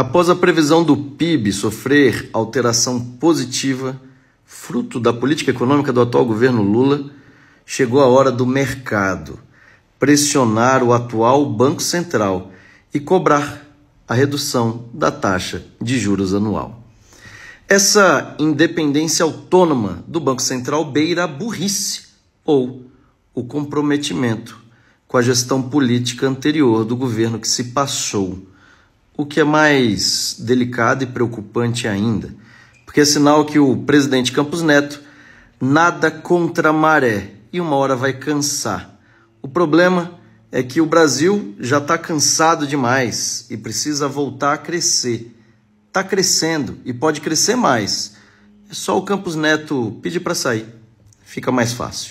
Após a previsão do PIB sofrer alteração positiva, fruto da política econômica do atual governo Lula, chegou a hora do mercado pressionar o atual Banco Central e cobrar a redução da taxa de juros anual. Essa independência autônoma do Banco Central beira a burrice ou o comprometimento com a gestão política anterior do governo que se passou o que é mais delicado e preocupante ainda, porque é sinal que o presidente Campos Neto nada contra a maré e uma hora vai cansar. O problema é que o Brasil já está cansado demais e precisa voltar a crescer. Está crescendo e pode crescer mais. É só o Campos Neto pedir para sair. Fica mais fácil.